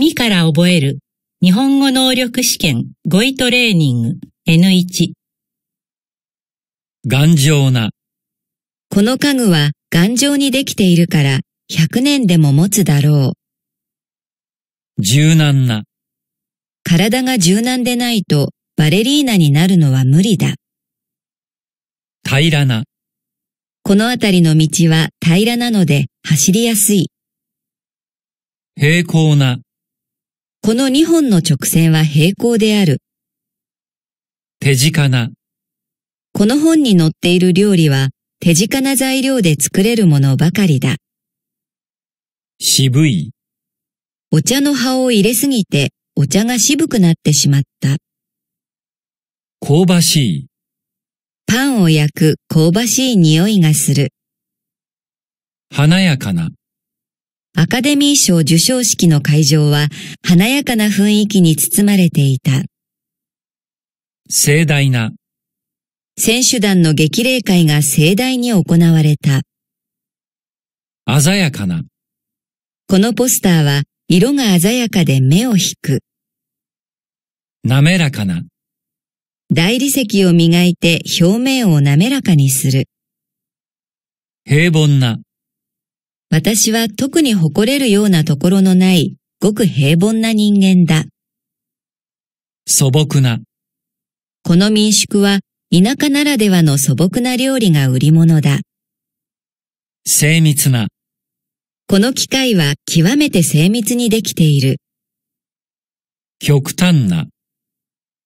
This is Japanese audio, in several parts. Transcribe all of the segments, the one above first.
耳から覚える日本語能力試験語彙トレーニング N1 頑丈なこの家具は頑丈にできているから100年でも持つだろう。柔軟な体が柔軟でないとバレリーナになるのは無理だ。平らなこの辺りの道は平らなので走りやすい。平行なこの2本の直線は平行である。手近な。この本に載っている料理は手近な材料で作れるものばかりだ。渋い。お茶の葉を入れすぎてお茶が渋くなってしまった。香ばしい。パンを焼く香ばしい匂いがする。華やかな。アカデミー賞受賞式の会場は華やかな雰囲気に包まれていた。盛大な選手団の激励会が盛大に行われた。鮮やかなこのポスターは色が鮮やかで目を引く。滑らかな大理石を磨いて表面を滑らかにする。平凡な私は特に誇れるようなところのないごく平凡な人間だ。素朴な。この民宿は田舎ならではの素朴な料理が売り物だ。精密な。この機械は極めて精密にできている。極端な。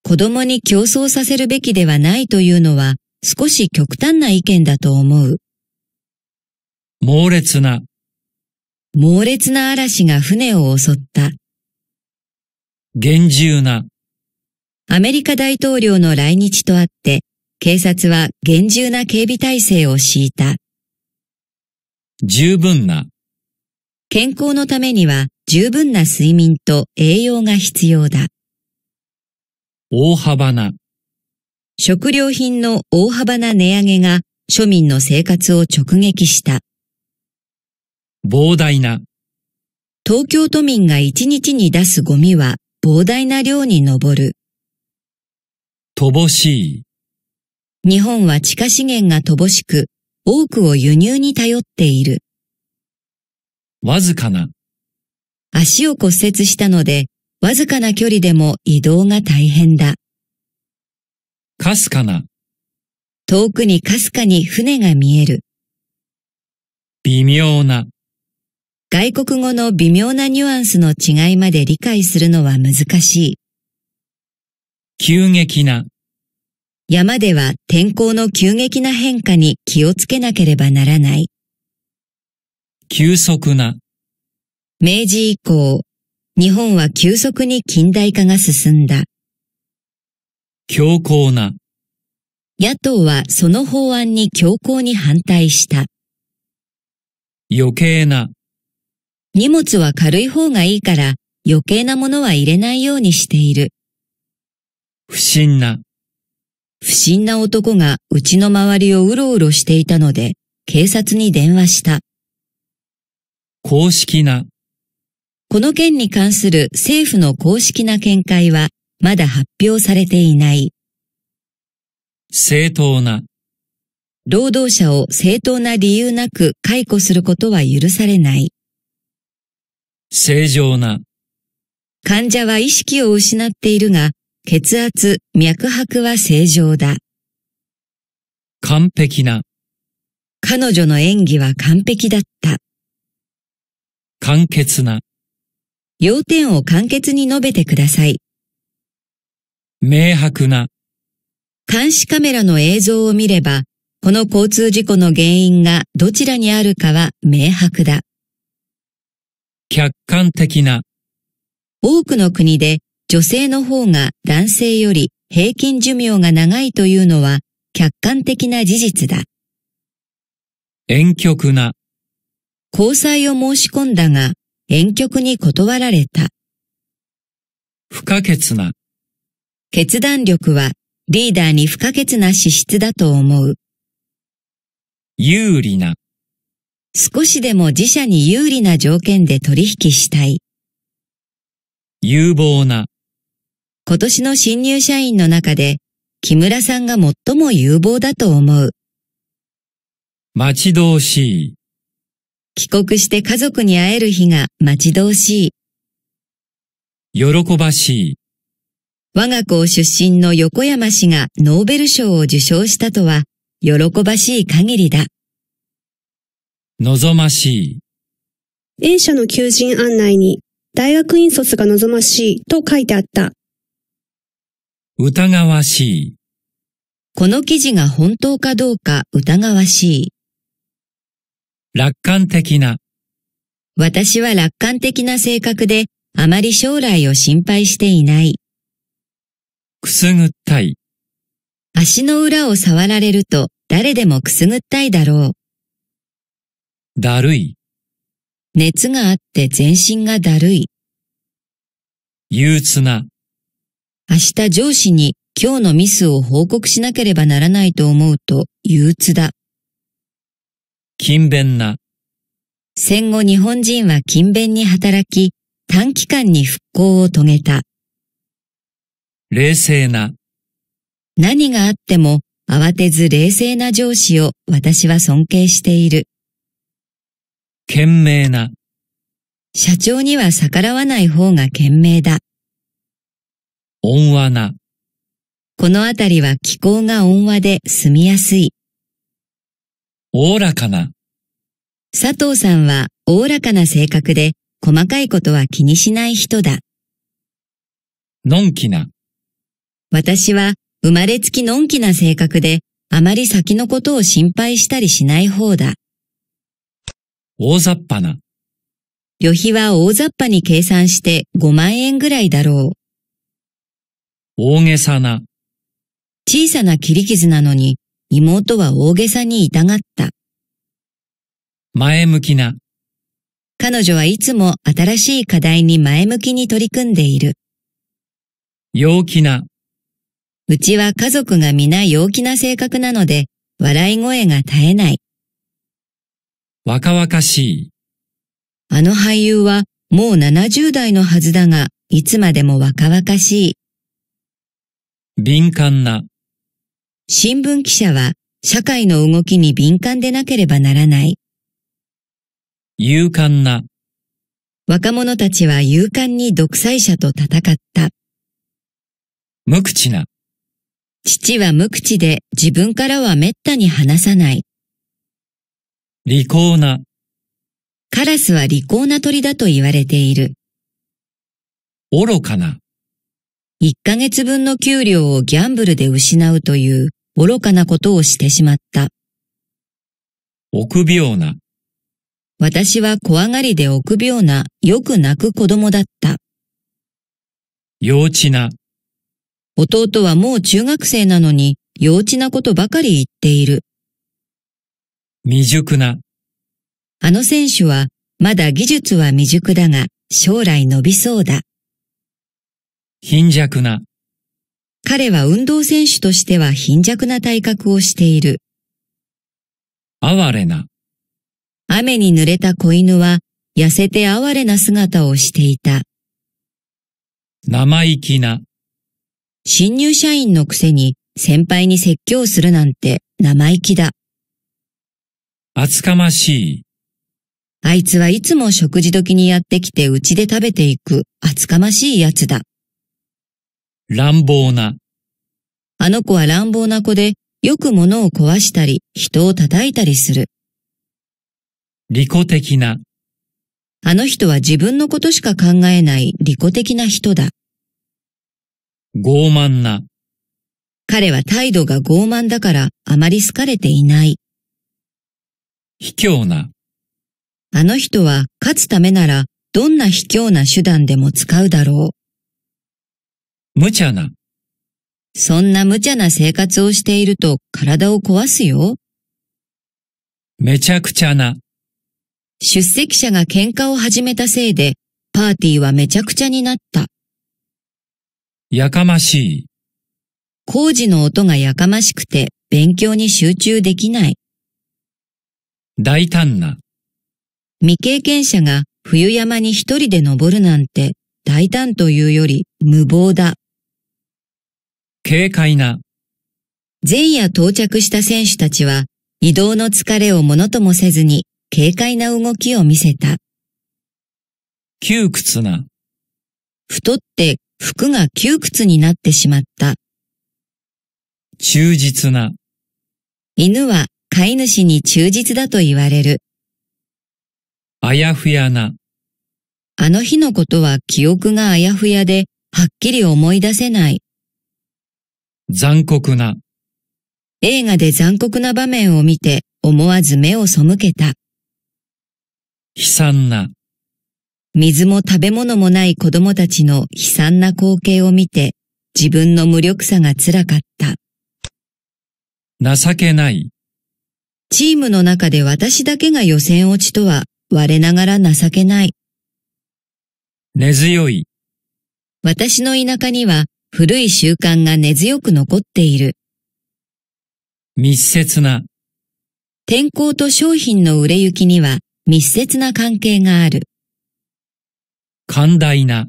子供に競争させるべきではないというのは少し極端な意見だと思う。猛烈な。猛烈な嵐が船を襲った。厳重な。アメリカ大統領の来日とあって、警察は厳重な警備体制を敷いた。十分な。健康のためには十分な睡眠と栄養が必要だ。大幅な。食料品の大幅な値上げが庶民の生活を直撃した。膨大な。東京都民が一日に出すゴミは膨大な量に上る。乏しい。日本は地下資源が乏しく、多くを輸入に頼っている。わずかな。足を骨折したので、わずかな距離でも移動が大変だ。かすかな。遠くにかすかに船が見える。微妙な。外国語の微妙なニュアンスの違いまで理解するのは難しい。急激な山では天候の急激な変化に気をつけなければならない。急速な。明治以降、日本は急速に近代化が進んだ。強硬な。野党はその法案に強硬に反対した。余計な。荷物は軽い方がいいから余計なものは入れないようにしている。不審な。不審な男がうちの周りをうろうろしていたので、警察に電話した。公式な。この件に関する政府の公式な見解はまだ発表されていない。正当な。労働者を正当な理由なく解雇することは許されない。正常な。患者は意識を失っているが、血圧、脈拍は正常だ。完璧な。彼女の演技は完璧だった。簡潔な。要点を簡潔に述べてください。明白な。監視カメラの映像を見れば、この交通事故の原因がどちらにあるかは明白だ。客観的な。多くの国で女性の方が男性より平均寿命が長いというのは客観的な事実だ。遠曲な。交際を申し込んだが遠曲に断られた。不可欠な。決断力はリーダーに不可欠な資質だと思う。有利な。少しでも自社に有利な条件で取引したい。有望な。今年の新入社員の中で、木村さんが最も有望だと思う。待ち遠しい。帰国して家族に会える日が待ち遠しい。喜ばしい。我が校出身の横山氏がノーベル賞を受賞したとは、喜ばしい限りだ。望ましい。A 社の求人案内に、大学院卒が望ましいと書いてあった。疑わしい。この記事が本当かどうか疑わしい。楽観的な。私は楽観的な性格で、あまり将来を心配していない。くすぐったい。足の裏を触られると誰でもくすぐったいだろう。だるい、熱があって全身がだるい。憂鬱な、明日上司に今日のミスを報告しなければならないと思うと憂鬱だ。勤勉な、戦後日本人は勤勉に働き、短期間に復興を遂げた。冷静な、何があっても慌てず冷静な上司を私は尊敬している。懸命な。社長には逆らわない方が賢明だ。温和な。この辺りは気候が温和で住みやすい。おおらかな。佐藤さんはおおらかな性格で細かいことは気にしない人だ。のんきな。私は生まれつきのんきな性格であまり先のことを心配したりしない方だ。大雑把な。旅費は大雑把に計算して5万円ぐらいだろう。大げさな。小さな切り傷なのに、妹は大げさに痛がった。前向きな。彼女はいつも新しい課題に前向きに取り組んでいる。陽気な。うちは家族が皆陽気な性格なので、笑い声が絶えない。若々しい。あの俳優はもう70代のはずだが、いつまでも若々しい。敏感な。新聞記者は社会の動きに敏感でなければならない。勇敢な。若者たちは勇敢に独裁者と戦った。無口な。父は無口で自分からは滅多に話さない。利口な。カラスは利口な鳥だと言われている。愚かな。1ヶ月分の給料をギャンブルで失うという愚かなことをしてしまった。臆病な。私は怖がりで臆病な、よく泣く子供だった。幼稚な。弟はもう中学生なのに、幼稚なことばかり言っている。未熟な。あの選手はまだ技術は未熟だが将来伸びそうだ。貧弱な。彼は運動選手としては貧弱な体格をしている。哀れな。雨に濡れた子犬は痩せて哀れな姿をしていた。生意気な。新入社員のくせに先輩に説教するなんて生意気だ。厚かましい。あいつはいつも食事時にやってきてうちで食べていく厚かましいやつだ。乱暴な。あの子は乱暴な子で、よく物を壊したり、人を叩いたりする。利己的な。あの人は自分のことしか考えない利己的な人だ。傲慢な。彼は態度が傲慢だからあまり好かれていない。卑怯な。あの人は勝つためならどんな卑怯な手段でも使うだろう。無茶な。そんな無茶な生活をしていると体を壊すよ。めちゃくちゃな。出席者が喧嘩を始めたせいで、パーティーはめちゃくちゃになった。やかましい。工事の音がやかましくて勉強に集中できない。大胆な。未経験者が冬山に一人で登るなんて大胆というより無謀だ。軽快な。前夜到着した選手たちは移動の疲れをものともせずに軽快な動きを見せた。窮屈な。太って服が窮屈になってしまった。忠実な。犬は飼い主に忠実だと言われる。あやふやな。あの日のことは記憶があやふやで、はっきり思い出せない。残酷な。映画で残酷な場面を見て、思わず目を背けた。悲惨な。水も食べ物もない子供たちの悲惨な光景を見て、自分の無力さが辛かった。情けない。チームの中で私だけが予選落ちとは我ながら情けない。根強い。私の田舎には古い習慣が根強く残っている。密接な。天候と商品の売れ行きには密接な関係がある。寛大な。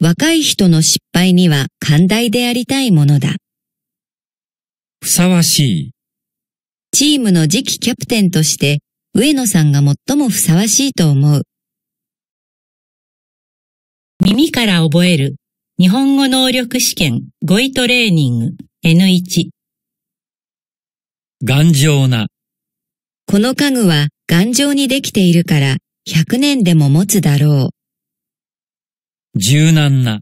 若い人の失敗には寛大でありたいものだ。ふさわしい。チームの次期キャプテンとして上野さんが最もふさわしいと思う。耳から覚える日本語能力試験語彙トレーニング N1 頑丈なこの家具は頑丈にできているから100年でも持つだろう。柔軟な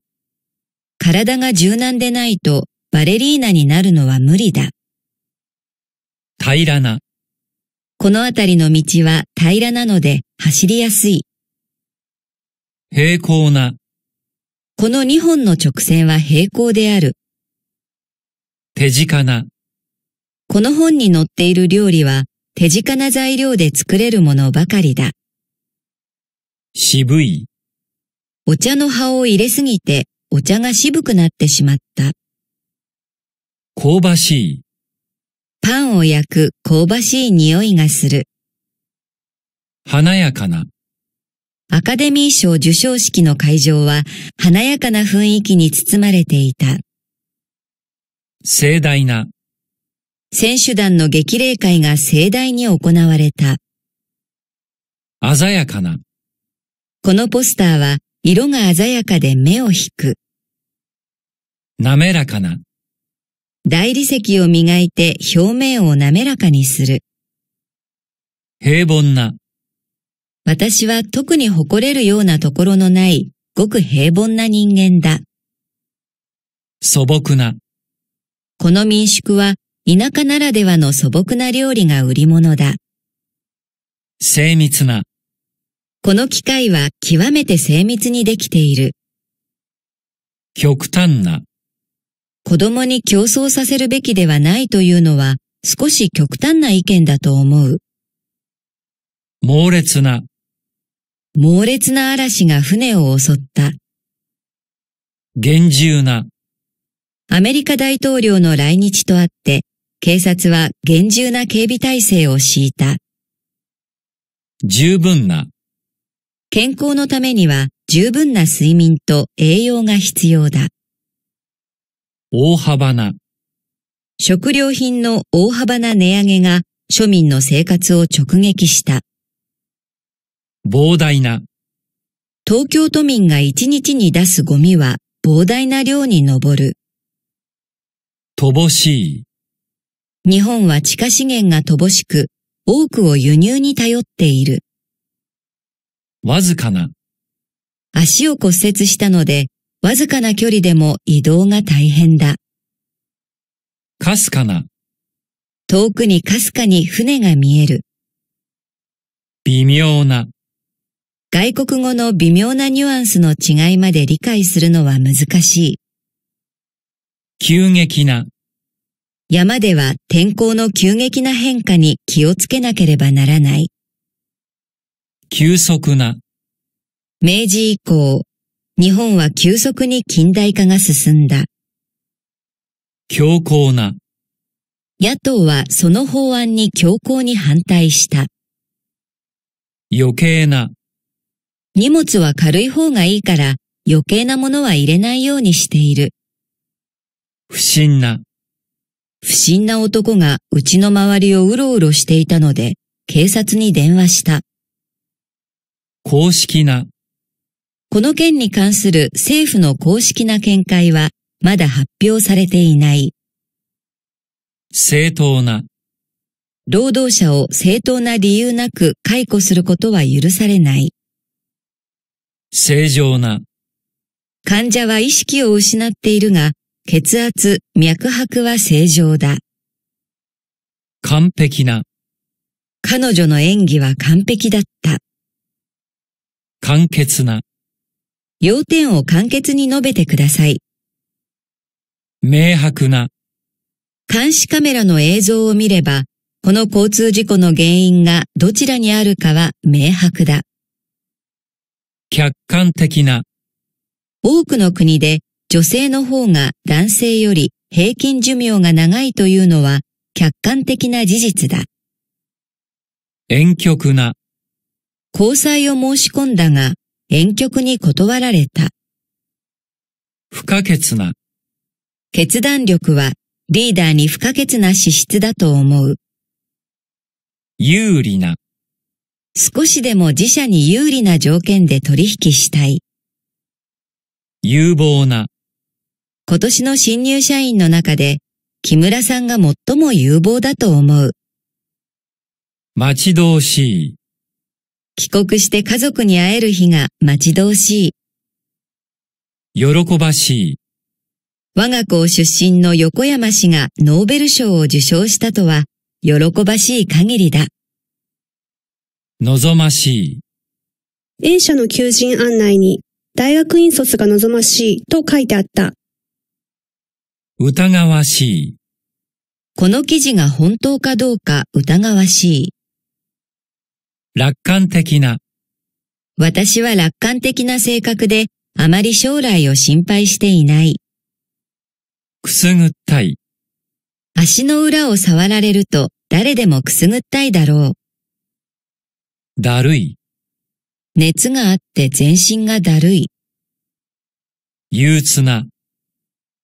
体が柔軟でないとバレリーナになるのは無理だ。平らな。この辺りの道は平らなので走りやすい。平行な。この2本の直線は平行である。手近な。この本に載っている料理は手近な材料で作れるものばかりだ。渋い。お茶の葉を入れすぎてお茶が渋くなってしまった。香ばしい。パンを焼く香ばしい匂いがする。華やかな。アカデミー賞受賞式の会場は華やかな雰囲気に包まれていた。盛大な。選手団の激励会が盛大に行われた。鮮やかな。このポスターは色が鮮やかで目を引く。滑らかな。大理石を磨いて表面を滑らかにする。平凡な。私は特に誇れるようなところのないごく平凡な人間だ。素朴な。この民宿は田舎ならではの素朴な料理が売り物だ。精密な。この機械は極めて精密にできている。極端な。子供に競争させるべきではないというのは少し極端な意見だと思う。猛烈な。猛烈な嵐が船を襲った。厳重な。アメリカ大統領の来日とあって、警察は厳重な警備体制を敷いた。十分な。健康のためには十分な睡眠と栄養が必要だ。大幅な。食料品の大幅な値上げが庶民の生活を直撃した。膨大な。東京都民が一日に出すゴミは膨大な量に上る。乏しい。日本は地下資源が乏しく、多くを輸入に頼っている。わずかな。足を骨折したので、わずかな距離でも移動が大変だ。かすかな、遠くにかすかに船が見える。微妙な、外国語の微妙なニュアンスの違いまで理解するのは難しい。急激な、山では天候の急激な変化に気をつけなければならない。急速な、明治以降、日本は急速に近代化が進んだ。強硬な。野党はその法案に強硬に反対した。余計な。荷物は軽い方がいいから余計なものは入れないようにしている。不審な。不審な男がうちの周りをうろうろしていたので、警察に電話した。公式な。この件に関する政府の公式な見解はまだ発表されていない。正当な。労働者を正当な理由なく解雇することは許されない。正常な。患者は意識を失っているが、血圧、脈拍は正常だ。完璧な。彼女の演技は完璧だった。簡潔な。要点を簡潔に述べてください。明白な。監視カメラの映像を見れば、この交通事故の原因がどちらにあるかは明白だ。客観的な。多くの国で女性の方が男性より平均寿命が長いというのは客観的な事実だ。遠曲な。交際を申し込んだが婉曲に断られた。不可欠な。決断力はリーダーに不可欠な資質だと思う。有利な。少しでも自社に有利な条件で取引したい。有望な。今年の新入社員の中で、木村さんが最も有望だと思う。待ち遠しい。帰国して家族に会える日が待ち遠しい。喜ばしい。我が校出身の横山氏がノーベル賞を受賞したとは、喜ばしい限りだ。望ましい。A 社の求人案内に、大学院卒が望ましいと書いてあった。疑わしい。この記事が本当かどうか疑わしい。楽観的な。私は楽観的な性格で、あまり将来を心配していない。くすぐったい。足の裏を触られると、誰でもくすぐったいだろう。だるい。熱があって全身がだるい。憂鬱な。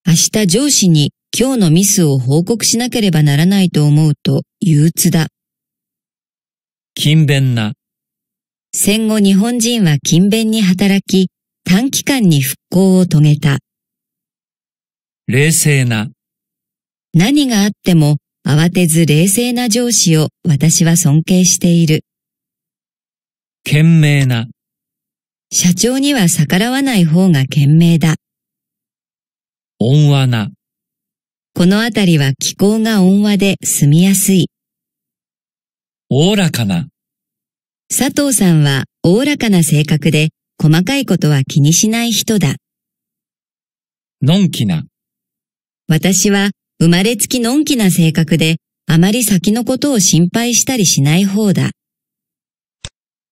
明日上司に今日のミスを報告しなければならないと思うと憂鬱だ。勤勉な。戦後日本人は勤勉に働き、短期間に復興を遂げた。冷静な。何があっても慌てず冷静な上司を私は尊敬している。賢明な。社長には逆らわない方が賢明だ。温和な。この辺りは気候が温和で住みやすい。おおらかな。佐藤さんはおおらかな性格で、細かいことは気にしない人だ。のんきな。私は生まれつきのんきな性格で、あまり先のことを心配したりしない方だ。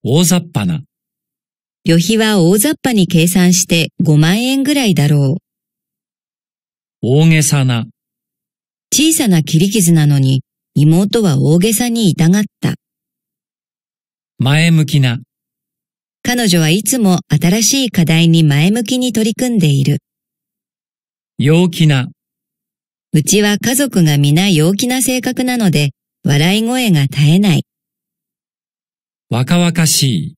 大雑把な。旅費は大雑把に計算して5万円ぐらいだろう。大げさな。小さな切り傷なのに妹は大げさに痛がった。前向きな。彼女はいつも新しい課題に前向きに取り組んでいる。陽気な。うちは家族が皆陽気な性格なので、笑い声が絶えない。若々しい。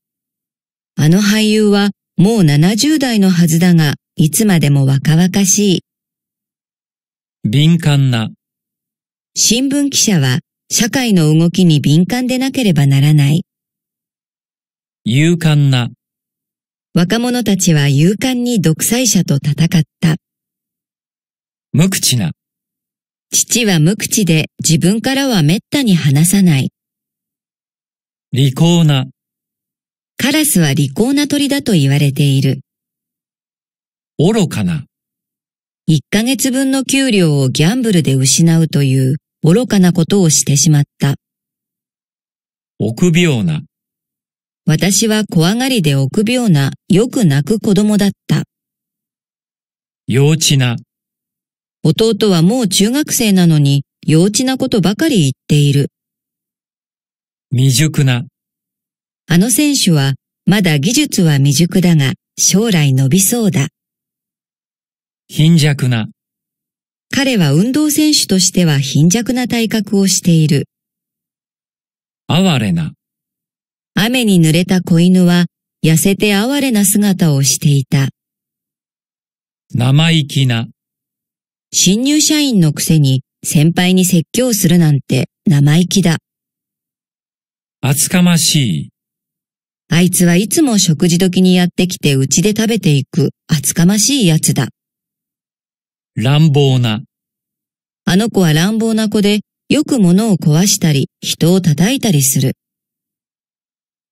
あの俳優はもう70代のはずだが、いつまでも若々しい。敏感な。新聞記者は社会の動きに敏感でなければならない。勇敢な。若者たちは勇敢に独裁者と戦った。無口な。父は無口で自分からは滅多に話さない。利口な。カラスは利口な鳥だと言われている。愚かな。1ヶ月分の給料をギャンブルで失うという愚かなことをしてしまった。臆病な。私は怖がりで臆病な、よく泣く子供だった。幼稚な。弟はもう中学生なのに、幼稚なことばかり言っている。未熟な。あの選手は、まだ技術は未熟だが、将来伸びそうだ。貧弱な。彼は運動選手としては貧弱な体格をしている。哀れな。雨に濡れた子犬は痩せて哀れな姿をしていた。生意気な。新入社員のくせに先輩に説教するなんて生意気だ。厚かましい。あいつはいつも食事時にやってきてうちで食べていく厚かましいやつだ。乱暴な。あの子は乱暴な子で、よく物を壊したり、人を叩いたりする。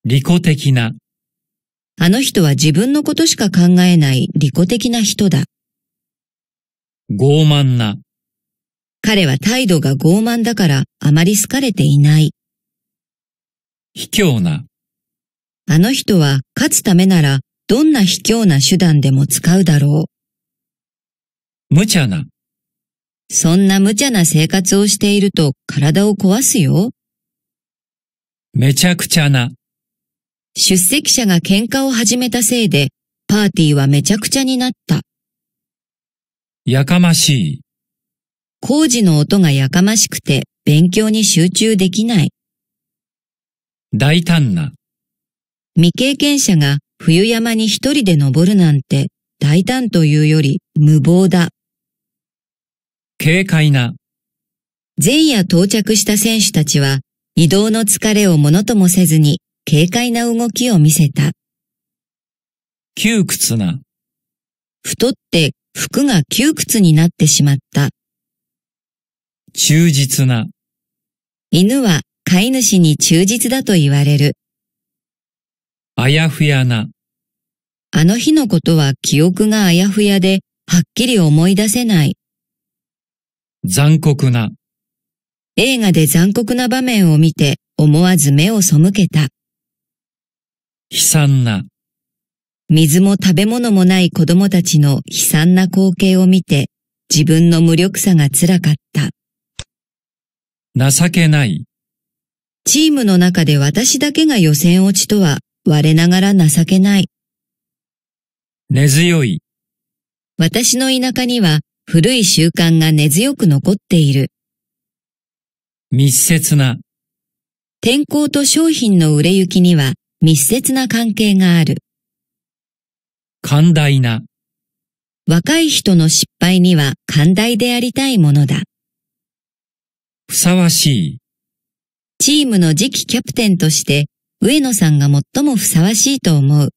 利己的な。あの人は自分のことしか考えない利己的な人だ。傲慢な。彼は態度が傲慢だからあまり好かれていない。卑怯な。あの人は勝つためならどんな卑怯な手段でも使うだろう。無茶な。そんな無茶な生活をしていると体を壊すよ。めちゃくちゃな。出席者が喧嘩を始めたせいで、パーティーはめちゃくちゃになった。やかましい。工事の音がやかましくて勉強に集中できない。大胆な。未経験者が冬山に一人で登るなんて大胆というより無謀だ。軽快な。前夜到着した選手たちは、移動の疲れをものともせずに、軽快な動きを見せた。窮屈な。太って服が窮屈になってしまった。忠実な。犬は飼い主に忠実だと言われる。あやふやな。あの日のことは記憶があやふやで、はっきり思い出せない。残酷な。映画で残酷な場面を見て思わず目を背けた。悲惨な。水も食べ物もない子供たちの悲惨な光景を見て自分の無力さが辛かった。情けない。チームの中で私だけが予選落ちとは我ながら情けない。根強い。私の田舎には古い習慣が根強く残っている。密接な。天候と商品の売れ行きには密接な関係がある。寛大な。若い人の失敗には寛大でありたいものだ。ふさわしい。チームの次期キャプテンとして、上野さんが最もふさわしいと思う。